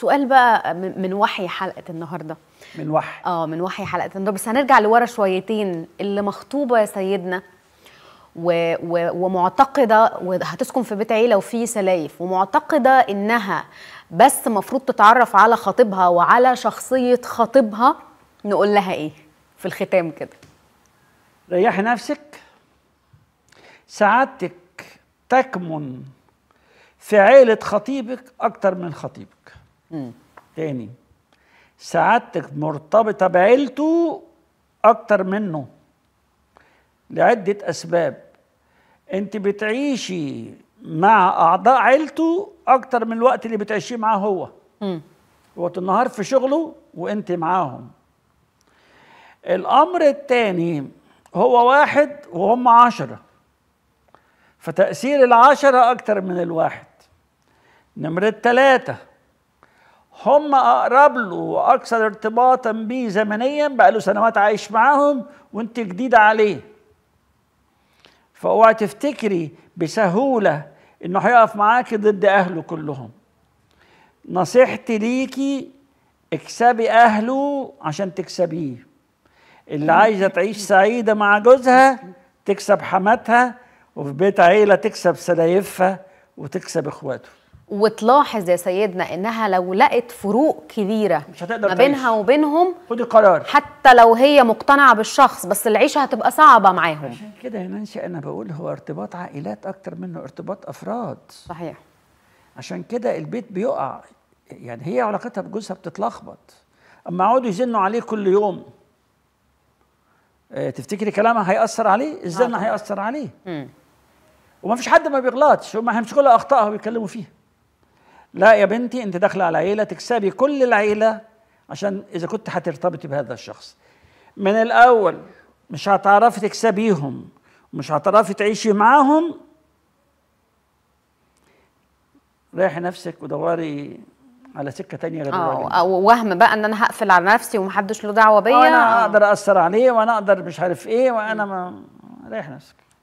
سؤال بقى من وحي حلقه النهارده من وحي اه من وحي حلقه النهارده بس هنرجع لورا شويتين اللي مخطوبه يا سيدنا و و ومعتقده وهتسكن في بيت عيله وفي سلايف ومعتقده انها بس مفروض تتعرف على خطيبها وعلى شخصيه خطيبها نقول لها ايه في الختام كده ريحي نفسك سعادتك تكمن في عيلة خطيبك أكتر من خطيبك مم. تاني سعادتك مرتبطه بعيلته اكتر منه لعده اسباب انت بتعيشي مع اعضاء عيلته اكتر من الوقت اللي بتعيشيه معاه هو مم. وقت النهار في شغله وانت معاهم الامر الثاني هو واحد وهم عشرة فتأثير العشرة أكتر من الواحد نمرة ثلاثة هم اقرب له واكثر ارتباطا به زمنيا بقى له سنوات عايش معاهم وانت جديده عليه فاوعي تفتكري بسهوله انه هيقف معاكي ضد اهله كلهم نصيحتي ليكي اكسبي اهله عشان تكسبيه اللي عايزه تعيش سعيده مع جوزها تكسب حماتها وفي بيت عيله تكسب سلايفها وتكسب اخواته وتلاحظ يا سيدنا انها لو لقت فروق كبيره مش هتقدر ما بينها تعيش. وبينهم خدي قرار حتى لو هي مقتنعه بالشخص بس العيشه هتبقى صعبه معاهم عشان كده يا نانسي انا بقول هو ارتباط عائلات اكتر منه ارتباط افراد صحيح عشان كده البيت بيقع يعني هي علاقتها بجوزها بتتلخبط اما يقعدوا يزنوا عليه كل يوم اه تفتكري كلامها هيأثر عليه؟ الزن نعم. هيأثر عليه. وما فيش حد ما بيغلطش هم هيمسكوا له اخطائها ويتكلموا فيها. لا يا بنتي انت داخله على عيله تكسبي كل العيله عشان اذا كنت هترتبطي بهذا الشخص من الاول مش هتعرفي تكسبيهم مش هتعرفي تعيشي معاهم ريحي نفسك ودوري على سكه تانية غير آه، الراجل او وهم بقى ان انا هقفل على نفسي ومحدش له دعوه بيا انا اقدر اثر عليه وانا اقدر مش عارف ايه وانا ما نفسك